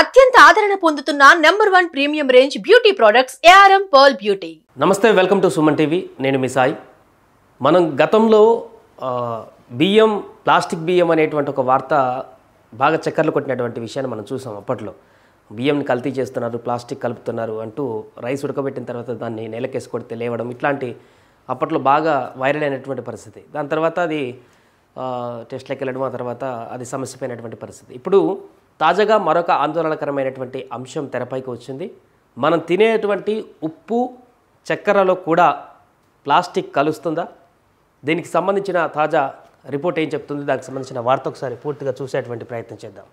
అత్యంత ఆదరణ పొందుతున్న number one premium range beauty products ARM pearl beauty నమస్తే వెల్కమ్ టు సుమన్ టీవీ నేను మీ సాయి మనం గతంలో బియ్యం ప్లాస్టిక్ బియ్యం అనేటువంటి ఒక వార్త బాగా చక్కర్లు కొట్టినటువంటి విషయాన్ని మనం చూసాం అప్పట్లో బియ్యంని కల్తీ చేస్తున్నారు ప్లాస్టిక్ కలుపుతున్నారు అంటూ రైస్ ఉడకబెట్టిన తర్వాత దాన్ని నేలకేసి కొడితే లేవడం ఇట్లాంటి అప్పట్లో బాగా వైరల్ అయినటువంటి పరిస్థితి దాని తర్వాత అది టెస్ట్లోకి వెళ్ళడం ఆ తర్వాత అది సమస్యపోయినటువంటి పరిస్థితి ఇప్పుడు తాజాగా మరొక ఆందోళనకరమైనటువంటి అంశం తెరపైకి వచ్చింది మనం తినేటువంటి ఉప్పు చక్కెరలో కూడా ప్లాస్టిక్ కలుస్తుందా దీనికి సంబంధించిన తాజా రిపోర్ట్ ఏం చెప్తుంది దానికి సంబంధించిన వార్త ఒకసారి పూర్తిగా చూసేటువంటి ప్రయత్నం చేద్దాం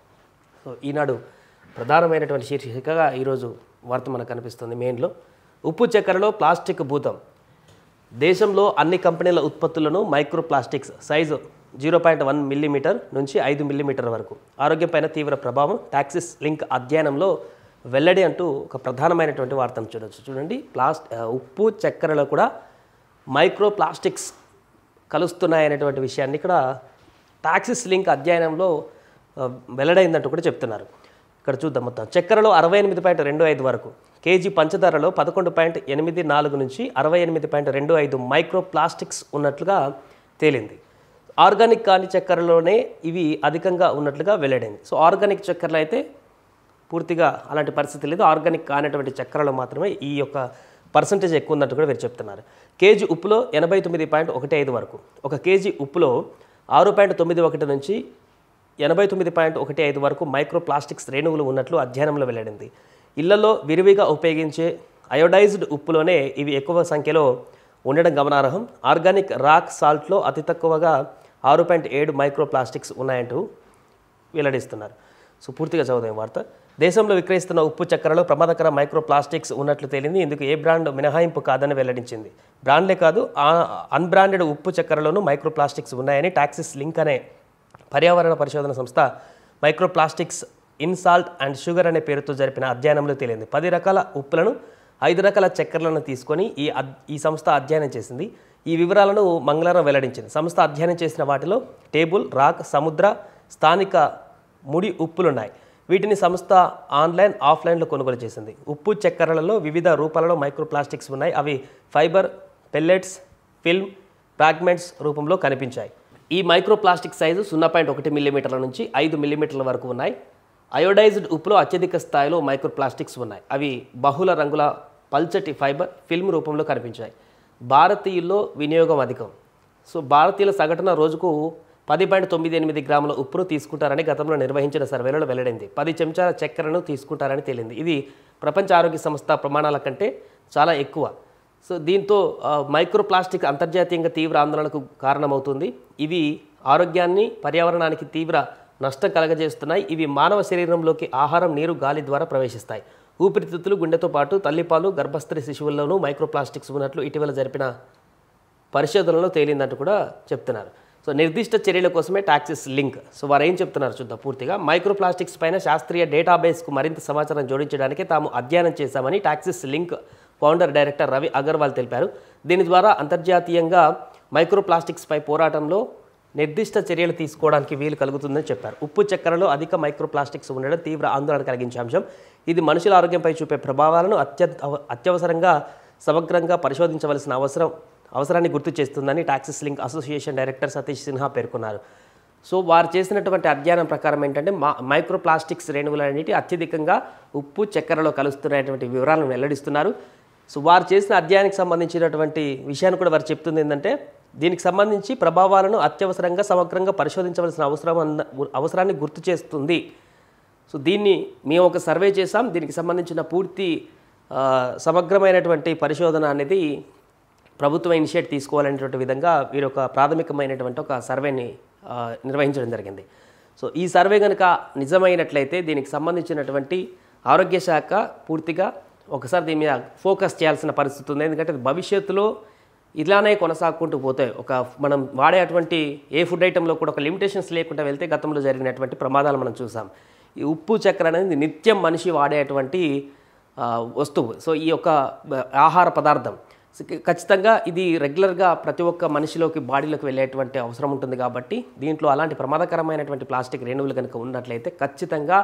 సో ఈనాడు ప్రధానమైనటువంటి శీర్షికగా ఈరోజు వార్త మనకు కనిపిస్తుంది మెయిన్లో ఉప్పు చక్కెరలో ప్లాస్టిక్ భూతం దేశంలో అన్ని కంపెనీల ఉత్పత్తులను micro plastics size zero point one millimetre నుంచి ఐదు మిల్లీమీటర్ వరకు ఆరోగ్యంపైన తీవ్ర ప్రభావం టాక్సిస్ లింక్ అధ్యయనంలో వెల్లడి అంటూ ఒక ప్రధానమైనటువంటి వార్తను చూడవచ్చు చూడండి ప్లాస్ట్ ఉప్పు చక్కెరలో కూడా మైక్రో ప్లాస్టిక్స్ కలుస్తున్నాయనేటువంటి విషయాన్ని ఇక్కడ టాక్సిస్ లింక్ అధ్యయనంలో వెల్లడైందంటూ కూడా చెప్తున్నారు ఇక్కడ చూద్దాం మొత్తం చక్కెరలో అరవై ఎనిమిది పాయింట్ రెండు ఐదు వరకు కేజీ పంచదారలో పదకొండు పాయింట్ ఎనిమిది నాలుగు నుంచి అరవై ఎనిమిది పాయింట్ రెండు ఐదు మైక్రో ప్లాస్టిక్స్ ఉన్నట్లుగా తేలింది ఆర్గానిక్ కాని చక్కెరలోనే ఇవి అధికంగా ఉన్నట్లుగా వెల్లడైంది సో ఆర్గానిక్ చక్కెరలు అయితే పూర్తిగా అలాంటి పరిస్థితి లేదు ఆర్గానిక్ కానటువంటి చక్కెరలో మాత్రమే ఈ యొక్క పర్సంటేజ్ ఎక్కువ ఉన్నట్టు కూడా వీరు చెప్తున్నారు కేజీ ఉప్పులో ఎనభై తొమ్మిది పాయింట్ ఒకటి ఐదు వరకు ఒక కేజీ ఉప్పులో ఆరు పాయింట్ తొమ్మిది ఒకటి నుంచి ఎనభై తొమ్మిది పాయింట్ ఒకటి ఐదు వరకు మైక్రో ప్లాస్టిక్స్ రేణువులు ఉన్నట్లు అధ్యయనంలో వెల్లడింది ఇళ్లలో విరివిగా ఉపయోగించే అయోడైజ్డ్ ఉప్పులోనే ఇవి ఎక్కువ సంఖ్యలో ఉండడం గమనార్హం ఆర్గానిక్ రాక్ సాల్ట్లో అతి తక్కువగా ఆరు పాయింట్ ఏడు మైక్రో ప్లాస్టిక్స్ ఉన్నాయంటూ వెల్లడిస్తున్నారు సో పూర్తిగా చదువుదాం వార్త దేశంలో విక్రయిస్తున్న ఉప్పు చక్కెరలో ప్రమాదకర మైక్రో ప్లాస్టిక్స్ ఉన్నట్లు తేలింది ఇందుకు ఏ బ్రాండ్ మినహాయింపు కాదని వెల్లడించింది బ్రాండ్లే కాదు అన్బ్రాండెడ్ ఉప్పు చక్కెరలోనూ మైక్రో ప్లాస్టిక్స్ ఉన్నాయని టాక్సిస్ లింక్ అనే పర్యావరణ పరిశోధన సంస్థ micro plastics in salt and sugar అనే పేరుతో జరిపిన అధ్యయనంలో తేలింది పది రకాల ఉప్పులను ఐదు రకాల చక్కెరలను తీసుకొని ఈ ఈ సంస్థ అధ్యయనం చేసింది ఈ వివరాలను మంగళవారం వెల్లడించింది సంస్థ అధ్యయనం చేసిన వాటిలో టేబుల్ రాక్ సముద్ర స్థానిక ముడి ఉప్పులున్నాయి వీటిని సంస్థ ఆన్లైన్ ఆఫ్లైన్లో కొనుగోలు చేసింది ఉప్పు చక్కెరలలో వివిధ రూపాలలో మైక్రోప్లాస్టిక్స్ ఉన్నాయి అవి ఫైబర్ పెల్లెట్స్ ఫిల్మ్ ఫ్రాగ్మెంట్స్ రూపంలో కనిపించాయి ఈ మైక్రోప్లాస్టిక్ సైజు సున్నా పాయింట్ ఒకటి మిల్లీమీటర్ల నుంచి ఐదు మిల్లీమీటర్ల వరకు ఉన్నాయి అయోడైజ్డ్ ఉప్పులో అత్యధిక స్థాయిలో మైక్రోప్లాస్టిక్స్ ఉన్నాయి అవి బహుళ రంగుల పల్చటి ఫైబర్ ఫిల్మ్ రూపంలో కనిపించాయి భారతీయుల్లో వినియోగం అధికం సో భారతీయుల సగటున రోజుకు పది పాయింట్ తొమ్మిది ఎనిమిది గ్రాముల ఉప్పును తీసుకుంటారని గతంలో నిర్వహించిన సర్వేలో వెల్లడైంది పది చెంచాల చక్కెరను తీసుకుంటారని తేలింది ఇది ప్రపంచ ఆరోగ్య సంస్థ ప్రమాణాల కంటే చాలా ఎక్కువ సో దీంతో మైక్రోప్లాస్టిక్ అంతర్జాతీయంగా తీవ్ర ఆందోళనకు కారణమవుతుంది ఇవి ఆరోగ్యాన్ని పర్యావరణానికి తీవ్ర నష్టం కలగజేస్తున్నాయి ఇవి మానవ శరీరంలోకి ఆహారం నీరు గాలి ద్వారా ప్రవేశిస్తాయి ఊపిరితిత్తులు గుండెతో పాటు తల్లిపాలు గర్భస్థ శిశువుల్లోనూ మైక్రోప్లాస్టిక్స్ ఉన్నట్లు ఇటీవల జరిపిన పరిశోధనలో తేలిందంటూ కూడా చెప్తున్నారు సో నిర్దిష్ట చర్యల కోసమే టాక్సిస్ లింక్ సో వారు ఏం చెప్తున్నారు చూద్దాం పూర్తిగా మైక్రోప్లాస్టిక్స్ పైన శాస్త్రీయ డేటాబేస్కు మరింత సమాచారం జోడించడానికి తాము అధ్యయనం చేశామని Toxics Link founder director Ravi Agarwal తెలిపారు దీని ద్వారా అంతర్జాతీయంగా మైక్రోప్లాస్టిక్స్పై పోరాటంలో నిర్దిష్ట చర్యలు తీసుకోవడానికి వీలు కలుగుతుందని చెప్పారు ఉప్పు చక్కెరలో అధిక మైక్రోప్లాస్టిక్స్ ఉండడం తీవ్ర ఆందోళన కలిగించే అంశం ఇది మనుషుల ఆరోగ్యంపై చూపే ప్రభావాలను అత్యంత అత్యవసరంగా సమగ్రంగా పరిశోధించవలసిన అవసరం అవసరాన్ని గుర్తు చేస్తుందని Toxics Link association director Satish Sinha పేర్కొన్నారు సో వారు చేసినటువంటి అధ్యయనం ప్రకారం ఏంటంటే మా మైక్రోప్లాస్టిక్స్ రేణువులన్నిటి అత్యధికంగా ఉప్పు చక్కెరలో కలుస్తున్నటువంటి వివరాలను వెల్లడిస్తున్నారు సో వారు చేసిన అధ్యయనానికి సంబంధించినటువంటి విషయాన్ని కూడా వారు చెప్తుంది ఏంటంటే దీనికి సంబంధించి ప్రభావాలను అత్యవసరంగా సమగ్రంగా పరిశోధించవలసిన అవసరం అవసరాన్ని గుర్తు చేస్తుంది సో దీన్ని మేము ఒక సర్వే చేసాం దీనికి సంబంధించిన పూర్తి సమగ్రమైనటువంటి పరిశోధన అనేది ప్రభుత్వం ఇనిషియేట్ తీసుకోవాలనేటువంటి విధంగా వీరు ఒక ప్రాథమికమైనటువంటి ఒక సర్వేని నిర్వహించడం జరిగింది సో ఈ సర్వే కనుక నిజమైనట్లయితే దీనికి సంబంధించినటువంటి ఆరోగ్య శాఖ పూర్తిగా ఒకసారి దీని మీద ఫోకస్ చేయాల్సిన పరిస్థితి ఉంది ఎందుకంటే భవిష్యత్తులో ఇలానే కొనసాగుకుంటూ పోతే ఒక మనం వాడే అటువంటి ఏ ఫుడ్ ఐటెంలో కూడా ఒక లిమిటేషన్స్ లేకుండా వెళ్తే గతంలో జరిగినటువంటి ప్రమాదాలు మనం చూసాం ఈ ఉప్పు చక్కెర అనేది నిత్యం మనిషి వాడేటువంటి వస్తువు సో ఈ యొక్క ఆహార పదార్థం ఖచ్చితంగా ఇది రెగ్యులర్గా ప్రతి ఒక్క మనిషిలోకి బాడీలోకి వెళ్ళేటువంటి అవసరం ఉంటుంది కాబట్టి దీంట్లో అలాంటి ప్రమాదకరమైనటువంటి ప్లాస్టిక్ రేణువులు కనుక ఉన్నట్లయితే ఖచ్చితంగా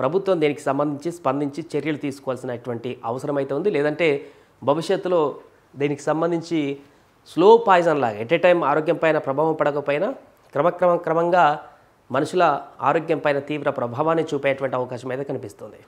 ప్రభుత్వం దీనికి సంబంధించి స్పందించి చర్యలు తీసుకోవాల్సినటువంటి అవసరం అయితే ఉంది లేదంటే భవిష్యత్తులో దీనికి సంబంధించి స్లో పాయిజన్ లాగా ఎట్ ఏ టైం ఆరోగ్యం పైన ప్రభావం పడకపోయినా క్రమక్రమ క్రమంగా మనుషుల ఆరోగ్యం పైన తీవ్ర ప్రభావాన్ని చూపేటువంటి అవకాశం అయితే కనిపిస్తుంది